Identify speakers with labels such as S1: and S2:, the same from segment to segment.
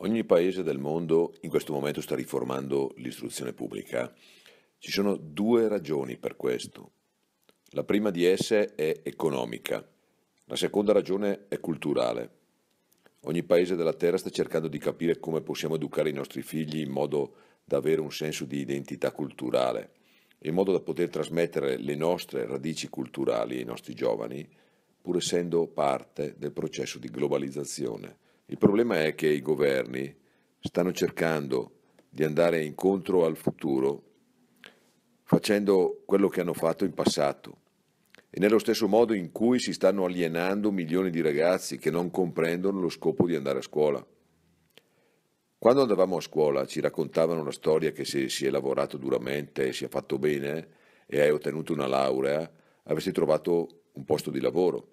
S1: Ogni paese del mondo in questo momento sta riformando l'istruzione pubblica. Ci sono due ragioni per questo. La prima di esse è economica, la seconda ragione è culturale. Ogni paese della Terra sta cercando di capire come possiamo educare i nostri figli in modo da avere un senso di identità culturale, in modo da poter trasmettere le nostre radici culturali ai nostri giovani, pur essendo parte del processo di globalizzazione il problema è che i governi stanno cercando di andare incontro al futuro facendo quello che hanno fatto in passato e nello stesso modo in cui si stanno alienando milioni di ragazzi che non comprendono lo scopo di andare a scuola. Quando andavamo a scuola ci raccontavano la storia che se si è lavorato duramente, si è fatto bene e hai ottenuto una laurea, avresti trovato un posto di lavoro.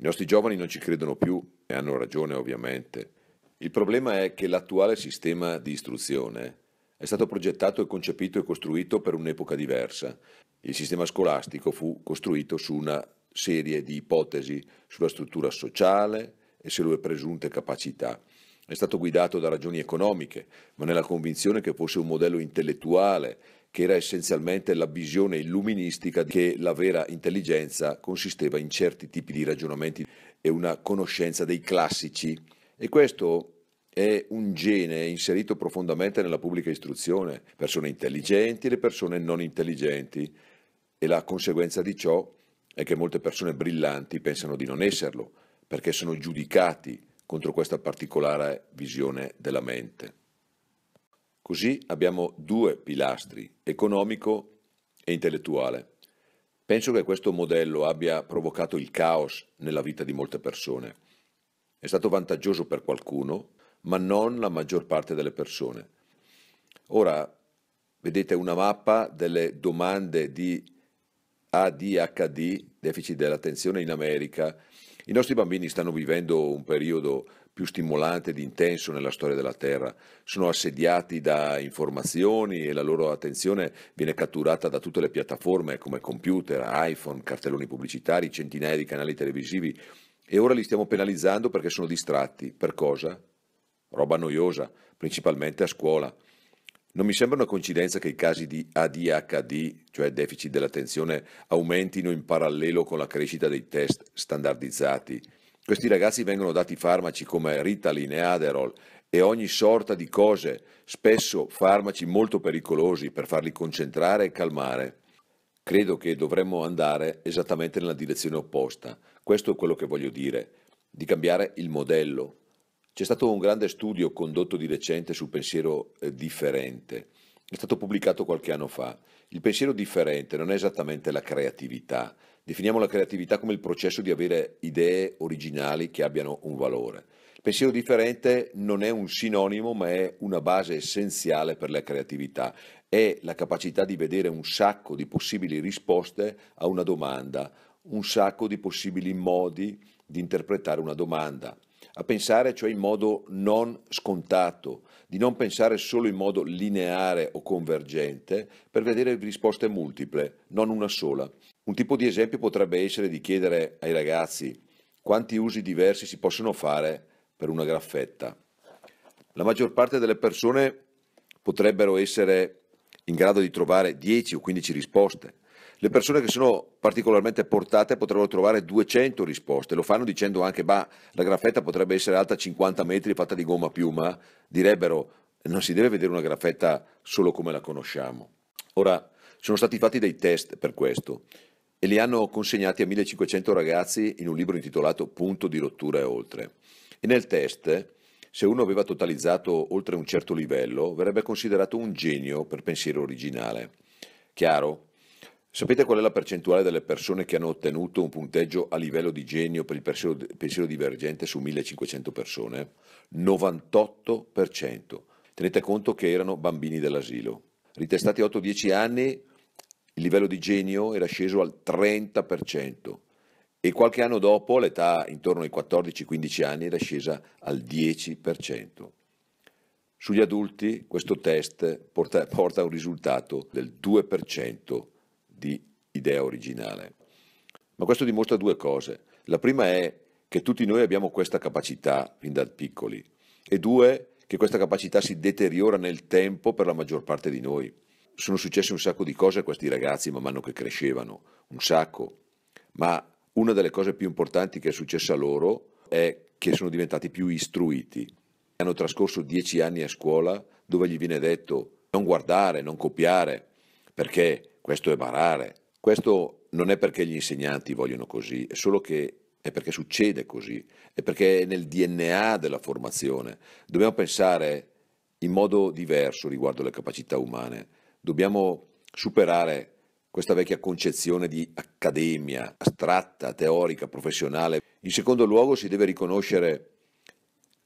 S1: I nostri giovani non ci credono più e hanno ragione ovviamente. Il problema è che l'attuale sistema di istruzione è stato progettato e concepito e costruito per un'epoca diversa. Il sistema scolastico fu costruito su una serie di ipotesi sulla struttura sociale e sulle presunte capacità. È stato guidato da ragioni economiche, ma nella convinzione che fosse un modello intellettuale, che era essenzialmente la visione illuministica che la vera intelligenza consisteva in certi tipi di ragionamenti e una conoscenza dei classici. E questo è un gene inserito profondamente nella pubblica istruzione, persone intelligenti e le persone non intelligenti. E la conseguenza di ciò è che molte persone brillanti pensano di non esserlo, perché sono giudicati contro questa particolare visione della mente. Così abbiamo due pilastri, economico e intellettuale. Penso che questo modello abbia provocato il caos nella vita di molte persone. È stato vantaggioso per qualcuno, ma non la maggior parte delle persone. Ora vedete una mappa delle domande di ADHD deficit dell'attenzione in America, i nostri bambini stanno vivendo un periodo più stimolante ed intenso nella storia della Terra. Sono assediati da informazioni e la loro attenzione viene catturata da tutte le piattaforme come computer, iPhone, cartelloni pubblicitari, centinaia di canali televisivi e ora li stiamo penalizzando perché sono distratti. Per cosa? Roba noiosa, principalmente a scuola. Non mi sembra una coincidenza che i casi di ADHD, cioè deficit dell'attenzione, aumentino in parallelo con la crescita dei test standardizzati. Questi ragazzi vengono dati farmaci come Ritalin e Aderol e ogni sorta di cose, spesso farmaci molto pericolosi per farli concentrare e calmare. Credo che dovremmo andare esattamente nella direzione opposta. Questo è quello che voglio dire, di cambiare il modello, c'è stato un grande studio condotto di recente sul pensiero eh, differente, è stato pubblicato qualche anno fa. Il pensiero differente non è esattamente la creatività, definiamo la creatività come il processo di avere idee originali che abbiano un valore. Il pensiero differente non è un sinonimo ma è una base essenziale per la creatività, è la capacità di vedere un sacco di possibili risposte a una domanda, un sacco di possibili modi di interpretare una domanda, a pensare cioè in modo non scontato, di non pensare solo in modo lineare o convergente per vedere risposte multiple, non una sola. Un tipo di esempio potrebbe essere di chiedere ai ragazzi quanti usi diversi si possono fare per una graffetta. La maggior parte delle persone potrebbero essere in grado di trovare 10 o 15 risposte, le persone che sono particolarmente portate potrebbero trovare 200 risposte, lo fanno dicendo anche, ma la graffetta potrebbe essere alta 50 metri fatta di gomma piuma, direbbero, non si deve vedere una graffetta solo come la conosciamo. Ora, sono stati fatti dei test per questo e li hanno consegnati a 1500 ragazzi in un libro intitolato Punto di rottura e oltre. E nel test, se uno aveva totalizzato oltre un certo livello, verrebbe considerato un genio per pensiero originale. Chiaro? Sapete qual è la percentuale delle persone che hanno ottenuto un punteggio a livello di genio per il pensiero, pensiero divergente su 1500 persone? 98%. Tenete conto che erano bambini dell'asilo. Ritestati 8-10 anni, il livello di genio era sceso al 30% e qualche anno dopo, all'età intorno ai 14-15 anni, era scesa al 10%. Sugli adulti questo test porta, porta a un risultato del 2% di idea originale. Ma questo dimostra due cose. La prima è che tutti noi abbiamo questa capacità fin da piccoli e due che questa capacità si deteriora nel tempo per la maggior parte di noi. Sono successe un sacco di cose a questi ragazzi man mano che crescevano, un sacco, ma una delle cose più importanti che è successa loro è che sono diventati più istruiti. Hanno trascorso dieci anni a scuola dove gli viene detto non guardare, non copiare, perché questo è barare. Questo non è perché gli insegnanti vogliono così, è solo che è perché succede così, è perché è nel DNA della formazione. Dobbiamo pensare in modo diverso riguardo le capacità umane. Dobbiamo superare questa vecchia concezione di accademia astratta, teorica, professionale. In secondo luogo si deve riconoscere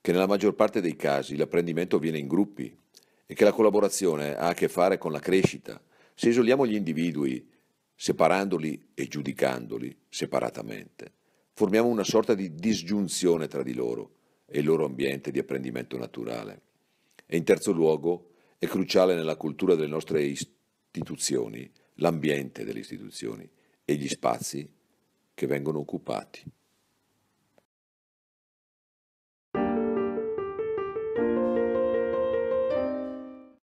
S1: che nella maggior parte dei casi l'apprendimento avviene in gruppi e che la collaborazione ha a che fare con la crescita. Se isoliamo gli individui, separandoli e giudicandoli separatamente, formiamo una sorta di disgiunzione tra di loro e il loro ambiente di apprendimento naturale. E in terzo luogo, è cruciale nella cultura delle nostre istituzioni l'ambiente delle istituzioni e gli spazi che vengono occupati.